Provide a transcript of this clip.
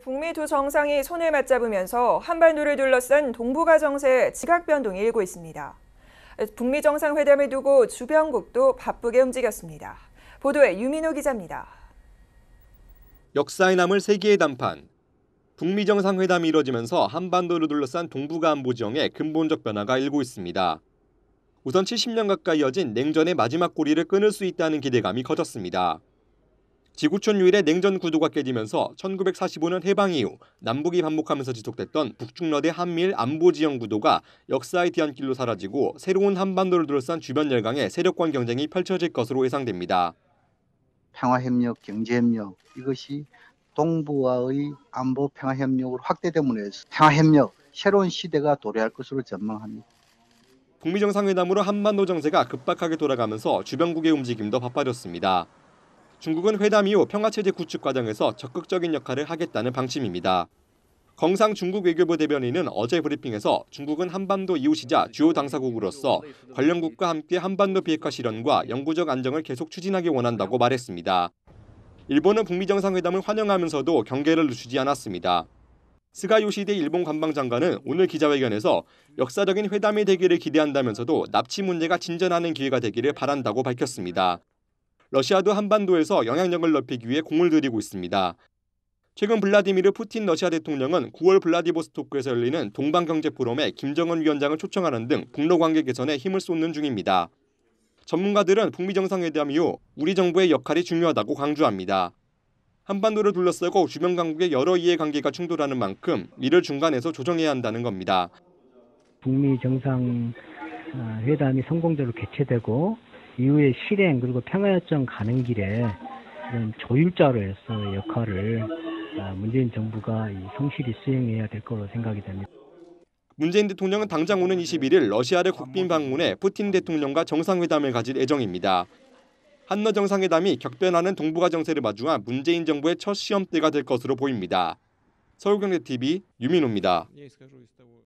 북미 두 정상이 손을 맞잡으면서 한반도를 둘러싼 동북아 정세에 지각 변동이 일고 있습니다. 북미 정상회담을 두고 주변국도 바쁘게 움직였습니다. 보도에 유민호 기자입니다. 역사에 남을 세계의 담판. 북미 정상회담이 이뤄지면서 한반도를 둘러싼 동북아 안보 지형에 근본적 변화가 일고 있습니다. 우선 70년 가까이 이어진 냉전의 마지막 고리를 끊을 수 있다는 기대감이 커졌습니다. 지구촌 유일의 냉전 구도가 깨지면서 1945년 해방 이후 남북이 반복하면서 지속됐던 북중러대 한미일 안보지형 구도가 역사의 뒤안길로 사라지고 새로운 한반도를 둘러싼 주변 열강의 세력권 경쟁이 펼쳐질 것으로 예상됩니다. 평화협력, 경제협력 이것이 동북아의 안보 평화협력으로 확대됨으로써 평화협력 새로운 시대가 도래할 것으로 전망합니다. 북미 정상회담으로 한반도 정세가 급박하게 돌아가면서 주변국의 움직임도 바빠졌습니다. 중국은 회담 이후 평화체제 구축 과정에서 적극적인 역할을 하겠다는 방침입니다. 경상 중국 외교부 대변인은 어제 브리핑에서 중국은 한반도 이웃이자 주요 당사국으로서 관련국과 함께 한반도 비핵화 실현과 영구적 안정을 계속 추진하기 원한다고 말했습니다. 일본은 북미 정상회담을 환영하면서도 경계를 늦추지 않았습니다. 스가 요시대 일본 관방장관은 오늘 기자회견에서 역사적인 회담이 되기를 기대한다면서도 납치 문제가 진전하는 기회가 되기를 바란다고 밝혔습니다. 러시아도 한반도에서 영향력을 넓히기 위해 공을 들이고 있습니다. 최근 블라디미르 푸틴 러시아 대통령은 9월 블라디보스토크에서 열리는 동방경제 포럼에 김정은 위원장을 초청하는 등 북러 관계 개선에 힘을 쏟는 중입니다. 전문가들은 북미 정상회담 이후 우리 정부의 역할이 중요하다고 강조합니다. 한반도를 둘러싸고 주변 강국의 여러 이해관계가 충돌하는 만큼 이를 중간에서 조정해야 한다는 겁니다. 북미 정상회담이 성공적으로 개최되고 이후에 실행 그리고 평화협정 가는 길에 이런 조율자로서 역할을 아, 문재인 정부가 성실히 수행해야 될 거로 생각이 됩니다. 문재인 대통령은 당장 오는 21일 러시아를 국빈 방문해 푸틴 대통령과 정상회담을 가질 예정입니다. 한러 정상회담이 격변하는 동북아 정세를 마주한 문재인 정부의 첫 시험대가 될 것으로 보입니다. 서울경제TV 유민호입니다.